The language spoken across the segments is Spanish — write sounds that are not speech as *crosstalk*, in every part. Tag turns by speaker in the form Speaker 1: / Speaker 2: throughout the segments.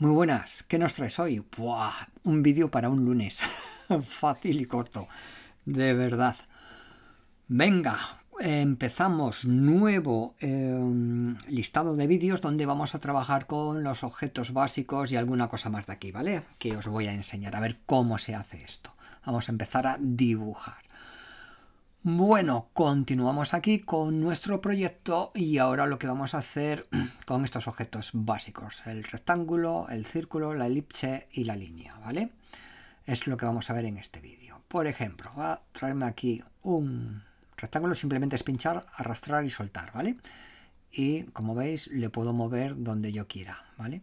Speaker 1: Muy buenas, ¿qué nos traes hoy? Un vídeo para un lunes. *laughs* Fácil y corto, de verdad. Venga, empezamos nuevo em, listado de vídeos donde vamos a trabajar con los objetos básicos y alguna cosa más de aquí, ¿vale? Que os voy a enseñar a ver cómo se hace esto. Vamos a empezar a dibujar. Bueno, continuamos aquí con nuestro proyecto y ahora lo que vamos a hacer *clears throat* con estos objetos básicos, el rectángulo, el círculo, la elipse y la línea, ¿vale? Es lo que vamos a ver en este vídeo. Por ejemplo, va a traerme aquí un rectángulo, simplemente es pinchar, arrastrar y soltar, ¿vale? Y como veis, le puedo mover donde yo quiera, ¿vale?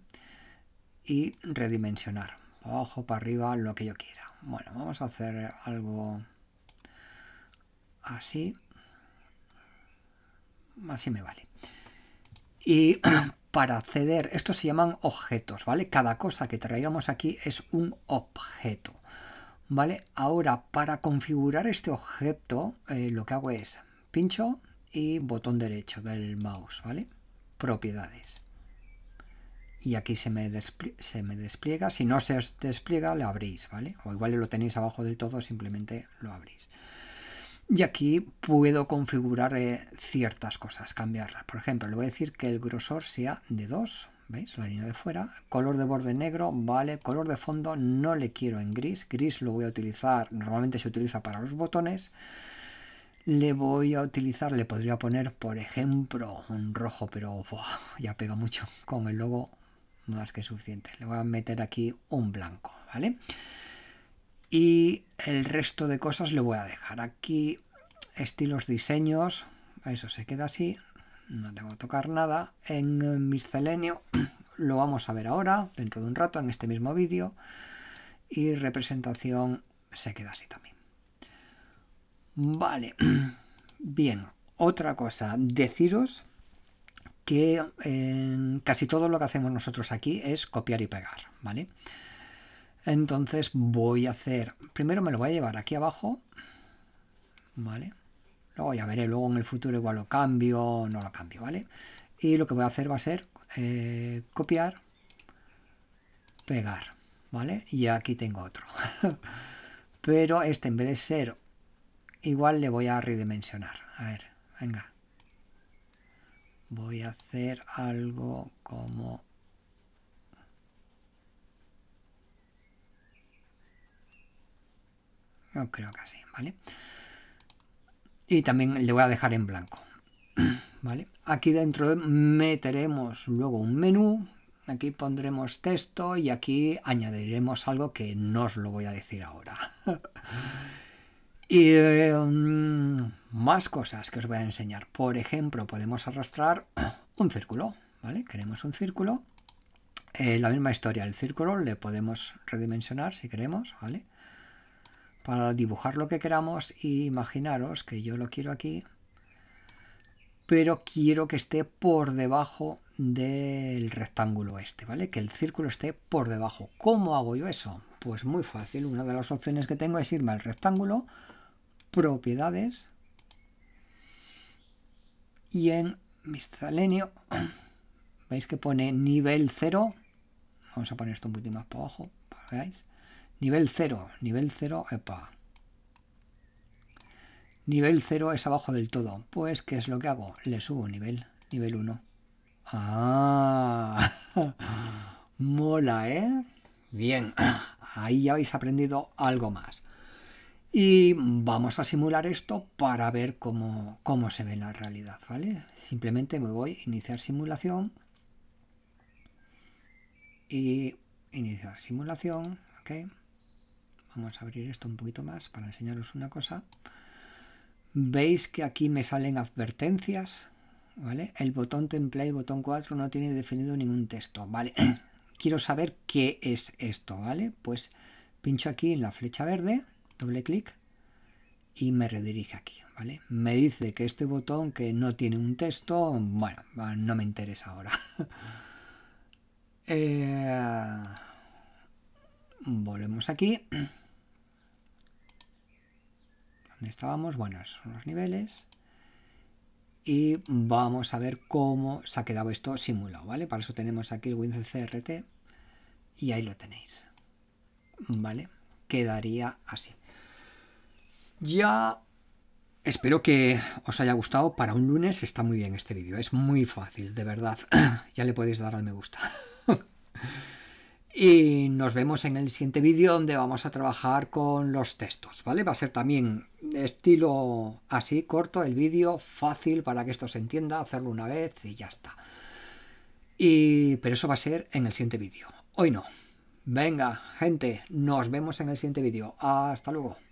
Speaker 1: Y redimensionar, abajo, para arriba, lo que yo quiera. Bueno, vamos a hacer algo así, así me vale. Y *clears throat* para acceder, estos se llaman objetos, ¿vale? Cada cosa que traigamos aquí es un objeto, ¿vale? Ahora, para configurar este objeto, eh, lo que hago es pincho y botón derecho del mouse, ¿vale? Propiedades. Y aquí se me, despliega. Si no se despliega, le abrís, ¿vale? O igual lo tenéis abajo del todo, simplemente lo abrís y aquí puedo configurar eh, ciertas cosas, cambiarlas. Por ejemplo, le voy a decir que el grosor sea de 2, ¿veis? La línea de fuera. Color de borde negro, vale. Color de fondo no le quiero en gris. Gris lo voy a utilizar, normalmente se utiliza para los botones. Le voy a utilizar, le podría poner, por ejemplo, un rojo, pero ya pega mucho con el logo, más que suficiente. Le voy a meter aquí un blanco, ¿vale? vale y el resto de cosas le voy a dejar aquí. Estilos, diseños. Eso se queda así. No tengo que tocar nada. En misceláneo *clears throat* lo vamos a ver ahora, dentro de un rato, en este mismo vídeo. Y representación se queda así también. Vale. *clears throat* Bien. Otra cosa. Deciros que eh, casi todo lo que hacemos nosotros aquí es copiar y pegar, ¿vale? vale entonces voy a hacer, primero me lo voy a llevar aquí abajo, ¿vale? Luego ya veré, luego en el futuro igual lo cambio, no lo cambio, ¿vale? Y lo que voy a hacer va a ser eh, copiar, pegar, ¿vale? Y aquí tengo otro. *laughs* Pero este en vez de ser igual le voy a redimensionar. A ver, venga. Voy a hacer algo como creo que así, ¿vale? Y también le voy a dejar en blanco, *clears throat* ¿vale? Aquí dentro meteremos luego un menú, aquí pondremos texto y aquí añadiremos algo que no os lo voy a decir ahora. *laughs* y em, más cosas que os voy a enseñar. Por ejemplo, podemos arrastrar *clears throat* un círculo, ¿vale? Queremos un círculo. Eh, la misma historia, el círculo le podemos redimensionar si queremos, ¿vale? para dibujar lo que queramos y imaginaros que yo lo quiero aquí, pero quiero que esté por debajo del rectángulo este, ¿vale? Que el círculo esté por debajo. ¿Cómo hago yo eso? Pues muy fácil, una de las opciones que tengo es irme al rectángulo, propiedades, y en misceláneo, veis que pone nivel 0, vamos a poner esto un poquito más para abajo, para que veáis, Nivel 0, nivel 0, epa. Nivel 0 es abajo del todo. Pues, ¿qué es lo que hago? Le subo nivel, nivel 1. Ah, *laughs* mola, ¿eh? Bien, *clears throat* ahí ya habéis aprendido algo más. Y vamos a simular esto para ver cómo, se ve la realidad, ¿vale? Simplemente me voy a iniciar simulación. Y iniciar simulación, ¿ok? Vamos a abrir esto un poquito más para enseñaros una cosa. Veis que aquí me salen advertencias, ¿vale? El botón template, botón 4 no tiene definido ningún texto, ¿vale? *clears throat* Quiero saber qué es esto, ¿vale? Pues pincho aquí en la flecha verde, doble clic y me redirige aquí, ¿vale? Me dice que este botón que no tiene un texto, bueno, no me interesa ahora. *laughs* Eh, volvemos aquí. *clears throat* estábamos? Bueno, son los niveles. Y vamos a ver cómo se ha quedado esto simulado, ¿vale? Para eso tenemos aquí el CRT y ahí lo tenéis, ¿vale? Quedaría así. Ya Espero que os haya gustado. Para un lunes está muy bien este vídeo. Es muy fácil, de verdad. *clears throat* ya le podéis dar al me gusta. *laughs* Y nos vemos en el siguiente vídeo donde vamos a trabajar con los textos, ¿vale? Va a ser también estilo así, corto, el vídeo, fácil para que esto se entienda, hacerlo una vez y ya está. Y, pero eso va a ser en el siguiente vídeo. Hoy no. Venga, gente, nos vemos en el siguiente vídeo. Hasta luego.